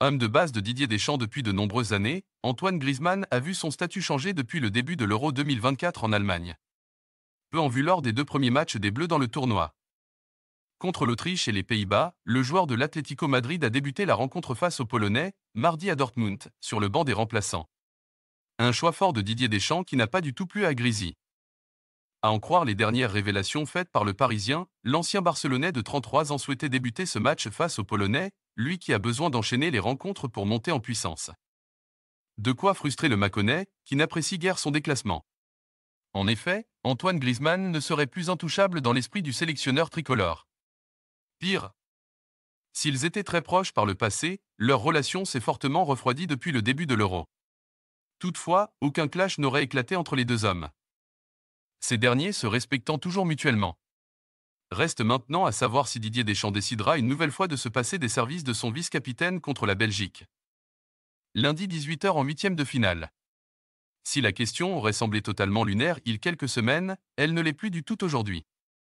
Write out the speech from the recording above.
Homme de base de Didier Deschamps depuis de nombreuses années, Antoine Griezmann a vu son statut changer depuis le début de l'Euro 2024 en Allemagne. Peu en vue lors des deux premiers matchs des Bleus dans le tournoi. Contre l'Autriche et les Pays-Bas, le joueur de l'Atlético Madrid a débuté la rencontre face aux Polonais, mardi à Dortmund, sur le banc des remplaçants. Un choix fort de Didier Deschamps qui n'a pas du tout plu à Grisi. À en croire les dernières révélations faites par le Parisien, l'ancien Barcelonais de 33 ans souhaitait débuter ce match face aux Polonais, lui qui a besoin d'enchaîner les rencontres pour monter en puissance. De quoi frustrer le Mâconnais, qui n'apprécie guère son déclassement. En effet, Antoine Griezmann ne serait plus intouchable dans l'esprit du sélectionneur tricolore. Pire, s'ils étaient très proches par le passé, leur relation s'est fortement refroidie depuis le début de l'Euro. Toutefois, aucun clash n'aurait éclaté entre les deux hommes. Ces derniers se respectant toujours mutuellement. Reste maintenant à savoir si Didier Deschamps décidera une nouvelle fois de se passer des services de son vice-capitaine contre la Belgique. Lundi 18h en huitième de finale. Si la question aurait semblé totalement lunaire il quelques semaines, elle ne l'est plus du tout aujourd'hui.